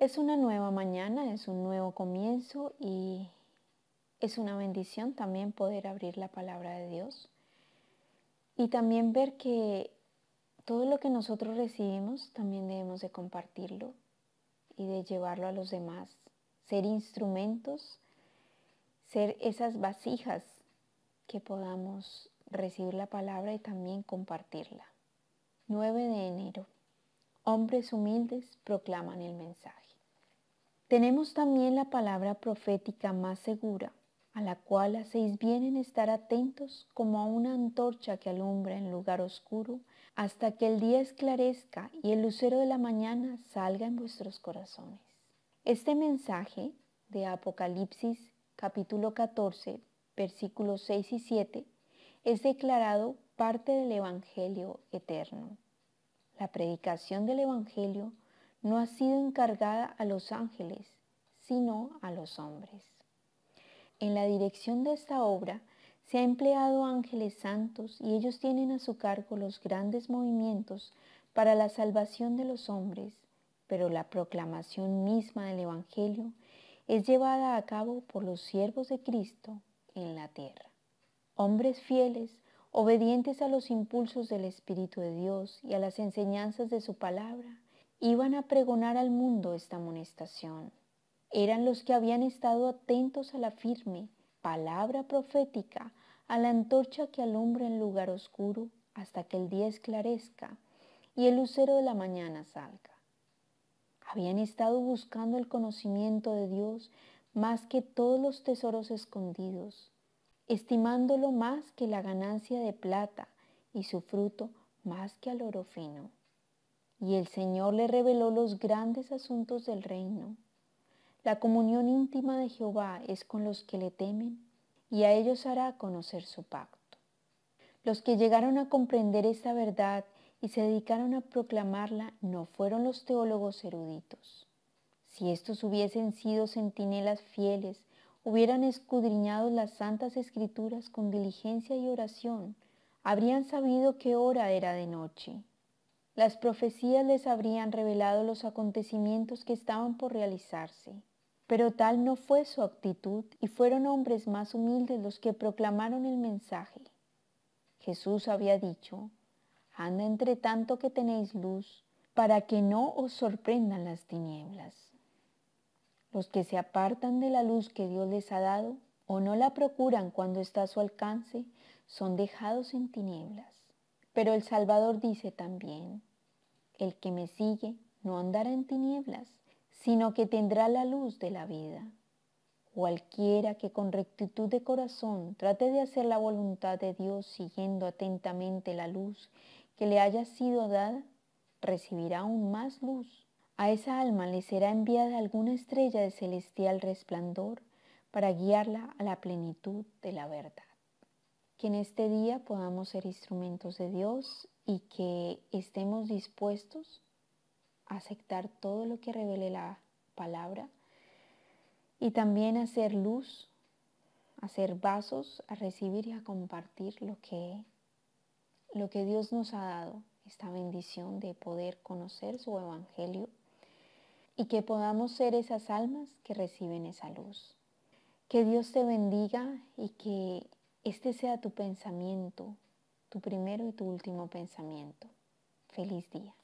Es una nueva mañana, es un nuevo comienzo y es una bendición también poder abrir la palabra de Dios y también ver que todo lo que nosotros recibimos también debemos de compartirlo y de llevarlo a los demás, ser instrumentos, ser esas vasijas que podamos recibir la palabra y también compartirla. 9 de enero. Hombres humildes proclaman el mensaje. Tenemos también la palabra profética más segura, a la cual hacéis bien en estar atentos como a una antorcha que alumbra en lugar oscuro, hasta que el día esclarezca y el lucero de la mañana salga en vuestros corazones. Este mensaje de Apocalipsis capítulo 14, versículos 6 y 7 es declarado parte del Evangelio eterno. La predicación del Evangelio no ha sido encargada a los ángeles, sino a los hombres. En la dirección de esta obra se ha empleado ángeles santos y ellos tienen a su cargo los grandes movimientos para la salvación de los hombres, pero la proclamación misma del Evangelio es llevada a cabo por los siervos de Cristo en la tierra. Hombres fieles, obedientes a los impulsos del Espíritu de Dios y a las enseñanzas de su palabra, iban a pregonar al mundo esta amonestación. Eran los que habían estado atentos a la firme palabra profética, a la antorcha que alumbra en lugar oscuro hasta que el día esclarezca y el lucero de la mañana salga. Habían estado buscando el conocimiento de Dios más que todos los tesoros escondidos, estimándolo más que la ganancia de plata y su fruto más que al oro fino y el Señor le reveló los grandes asuntos del reino. La comunión íntima de Jehová es con los que le temen, y a ellos hará conocer su pacto. Los que llegaron a comprender esta verdad y se dedicaron a proclamarla no fueron los teólogos eruditos. Si estos hubiesen sido centinelas fieles, hubieran escudriñado las santas escrituras con diligencia y oración, habrían sabido qué hora era de noche las profecías les habrían revelado los acontecimientos que estaban por realizarse. Pero tal no fue su actitud y fueron hombres más humildes los que proclamaron el mensaje. Jesús había dicho, anda entre tanto que tenéis luz, para que no os sorprendan las tinieblas. Los que se apartan de la luz que Dios les ha dado o no la procuran cuando está a su alcance, son dejados en tinieblas. Pero el Salvador dice también, el que me sigue no andará en tinieblas, sino que tendrá la luz de la vida. Cualquiera que con rectitud de corazón trate de hacer la voluntad de Dios siguiendo atentamente la luz que le haya sido dada, recibirá aún más luz. A esa alma le será enviada alguna estrella de celestial resplandor para guiarla a la plenitud de la verdad que en este día podamos ser instrumentos de Dios y que estemos dispuestos a aceptar todo lo que revele la palabra y también a ser luz, a ser vasos, a recibir y a compartir lo que, lo que Dios nos ha dado, esta bendición de poder conocer su evangelio y que podamos ser esas almas que reciben esa luz. Que Dios te bendiga y que este sea tu pensamiento, tu primero y tu último pensamiento. Feliz día.